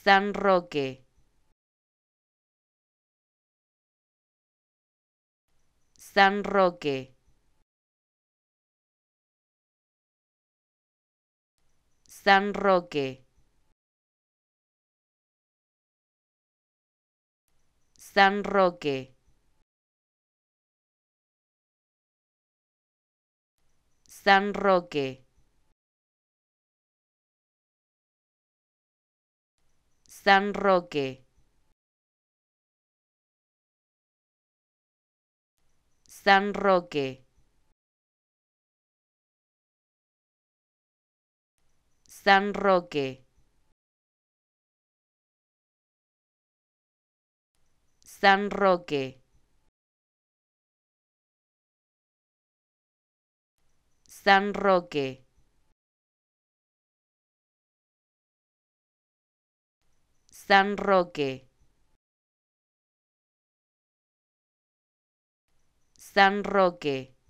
San Roque. San Roque. San Roque. San Roque. San Roque. San Roque. San Roque. San Roque. San Roque. San Roque. San Roque. San Roque.